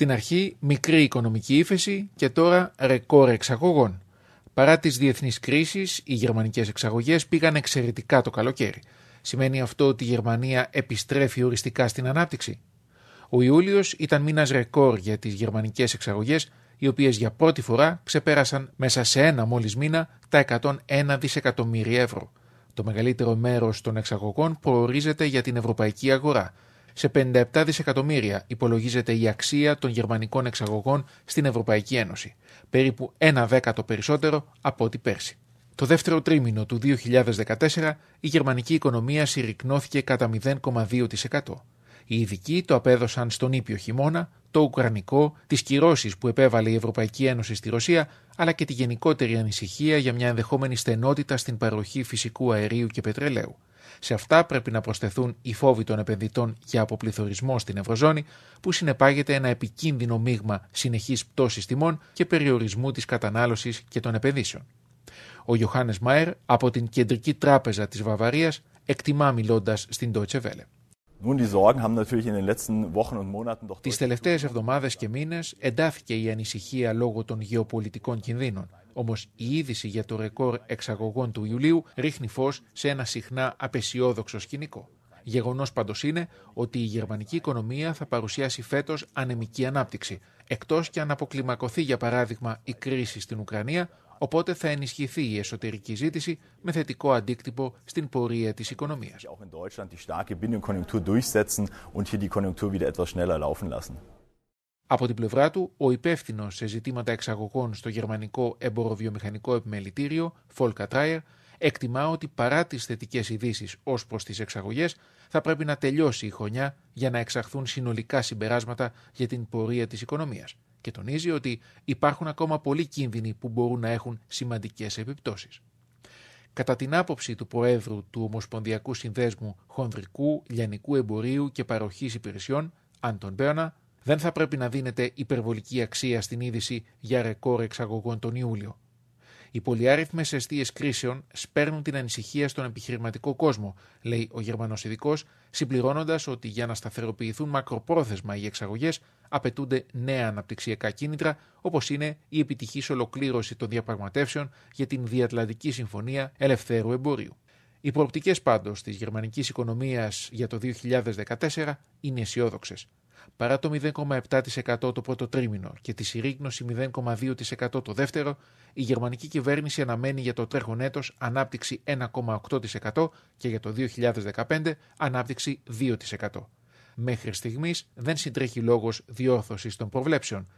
Στην αρχή μικρή οικονομική ύφεση και τώρα ρεκόρ εξαγωγών. Παρά τις διεθνείς κρίσεις, οι γερμανικές εξαγωγές πήγαν εξαιρετικά το καλοκαίρι. Σημαίνει αυτό ότι η Γερμανία επιστρέφει οριστικά στην ανάπτυξη. Ο Ιούλιος ήταν μήνας ρεκόρ για τις γερμανικές εξαγωγές, οι οποίες για πρώτη φορά ξεπέρασαν μέσα σε ένα μόλις μήνα τα 101 δισεκατομμύρια ευρώ. Το μεγαλύτερο μέρος των εξαγωγών προορίζεται για την ευρωπαϊκή αγορά – σε 57 δισεκατομμύρια υπολογίζεται η αξία των γερμανικών εξαγωγών στην Ευρωπαϊκή Ένωση, περίπου ένα δέκατο περισσότερο από ό,τι πέρσι. Το δεύτερο τρίμηνο του 2014 η γερμανική οικονομία συρρυκνώθηκε κατά 0,2%. Οι ειδικοί το απέδωσαν στον ήπιο χειμώνα, το Ουκρανικό, τις κυρώσεις που επέβαλε η Ευρωπαϊκή Ένωση στη Ρωσία, αλλά και τη γενικότερη ανησυχία για μια ενδεχόμενη στενότητα στην παροχή φυσικού αερίου και πετρελαίου. Σε αυτά πρέπει να προσθεθούν οι φόβοι των επενδυτών για αποπληθωρισμό στην Ευρωζώνη, που συνεπάγεται ένα επικίνδυνο μείγμα συνεχής πτώσης τιμών και περιορισμού της κατανάλωσης και των επενδύσεων. Ο Ιωάννη Μάερ από την Κεντρική Τράπεζα της Βαβαρίας εκτιμά μιλώντας στην Deutsche Welle. Τις τελευταίες εβδομάδες και μήνες εντάθηκε η ανησυχία λόγω των γεωπολιτικών κινδύνων. Όμως η είδηση για το ρεκόρ εξαγωγών του Ιουλίου ρίχνει φως σε ένα συχνά απεσιόδοξο σκηνικό. Γεγονός πάντως είναι ότι η γερμανική οικονομία θα παρουσιάσει φέτος ανεμική ανάπτυξη. Εκτός και αν αποκλιμακωθεί, για παράδειγμα, η κρίση στην Ουκρανία, οπότε θα ενισχυθεί η εσωτερική ζήτηση με θετικό αντίκτυπο στην πορεία της οικονομίας. Από την πλευρά του, ο υπεύθυνος σε ζητήματα εξαγωγών στο γερμανικό εμποροβιομηχανικό επιμελητήριο, Φόλκα εκτιμά ότι παρά τις θετικές ειδήσεις ως προς τις εξαγωγές, θα πρέπει να τελειώσει η χρονιά για να εξαχθούν συνολικά συμπεράσματα για την πορεία της οικονομίας. Και τονίζει ότι υπάρχουν ακόμα πολλοί κίνδυνοι που μπορούν να έχουν σημαντικές επιπτώσεις. Κατά την άποψη του Προέδρου του Ομοσπονδιακού Συνδέσμου Χονδρικού, Λιανικού Εμπορίου και Παροχής Υπηρεσιών, Αντων Μπέωνα, δεν θα πρέπει να δίνεται υπερβολική αξία στην είδηση για ρεκόρ εξαγωγών τον Ιούλιο, οι πολυάριθμες αιστείες κρίσεων σπέρνουν την ανησυχία στον επιχειρηματικό κόσμο, λέει ο Γερμανός ειδικός, συμπληρώνοντας ότι για να σταθεροποιηθούν μακροπρόθεσμα οι εξαγωγές απαιτούνται νέα αναπτυξιακά κίνητρα, όπως είναι η επιτυχής ολοκλήρωση των διαπραγματεύσεων για την Διατλαντική Συμφωνία Ελευθέρου Εμπορίου. Οι προοπτικές πάντως της γερμανικής οικονομίας για το 2014 είναι αισιόδοξες παρά το 0,7% το πρώτο τρίμηνο και τη συρρήγνωση 0,2% το δεύτερο, η γερμανική κυβέρνηση αναμένει για το τρέχον έτος ανάπτυξη 1,8% και για το 2015 ανάπτυξη 2%. Μέχρι στιγμής δεν συντρέχει λόγος διόρθωσης των προβλέψεων,